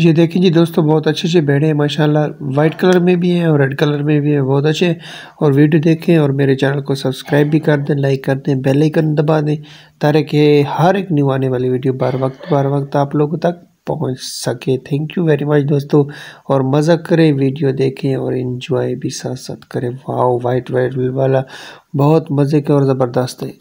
ये देखें जी दोस्तों बहुत अच्छे अच्छे भेड़े हैं माशाल्लाह वाइट कलर में भी हैं और रेड कलर में भी हैं बहुत अच्छे और वीडियो देखें और मेरे चैनल को सब्सक्राइब भी कर दें लाइक कर दें बेल आइकन दबा दें ताकि हर एक न्यू आने वाली वीडियो बार वक्त बार वक्त आप लोगों तक पहुंच सके थैंक यू वेरी मच दोस्तों और मज़ा करें वीडियो देखें और इन्जॉय भी साथ साथ करें वाह वाइट वाइट वाला बहुत मज़े के और ज़बरदस्त है